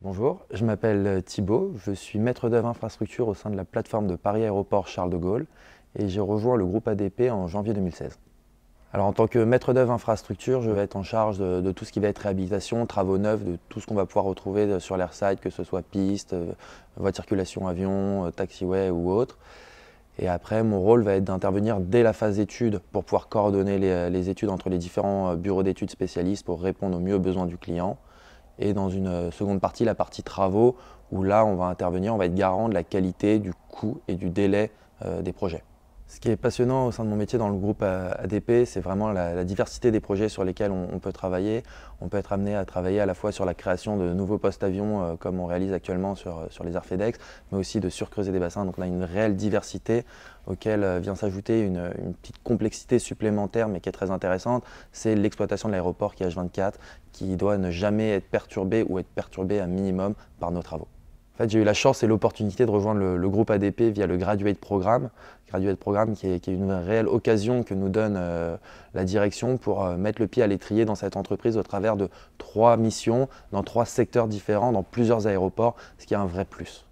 Bonjour, je m'appelle Thibault, je suis maître d'œuvre infrastructure au sein de la plateforme de Paris Aéroport Charles de Gaulle et j'ai rejoint le groupe ADP en janvier 2016. Alors en tant que maître d'œuvre infrastructure, je vais être en charge de, tout ce qui va être réhabilitation, travaux neufs, de tout ce qu'on va pouvoir retrouver sur l'airside, que ce soit piste, euh, voie de circulation avion, euh, taxiway ou autre. Et après, mon rôle va être d'intervenir dès la phase études pour pouvoir coordonner les, les études entre les différents euh, bureaux d'études spécialistes pour répondre au mieux aux besoins du client et dans une euh, seconde partie, la partie travaux, où là, on va intervenir, on va être garant de la qualité, du coût et du délai euh, des projets. Ce qui est passionnant au sein de mon métier dans le groupe ADP, c'est vraiment la, diversité des projets sur lesquels on, peut travailler. On peut être amené à travailler à la fois sur la création de nouveaux postes avions, euh, comme on réalise actuellement sur, euh, les Arfedex, mais aussi de surcreuser des bassins. Donc on a une réelle diversité auquel euh, vient s'ajouter une, petite complexité supplémentaire, mais qui est très intéressante. C'est l'exploitation de l'aéroport qui est H24, qui doit ne jamais être perturbée ou être perturbée un minimum par nos travaux. En fait, j'ai eu la chance et l'opportunité de rejoindre le, groupe ADP via le Graduate Programme. Graduate qui est, une réelle occasion que nous donne euh, la direction pour euh, mettre le pied à l'étrier dans cette entreprise au travers de trois missions, dans trois secteurs différents, dans plusieurs aéroports, ce qui est un vrai plus.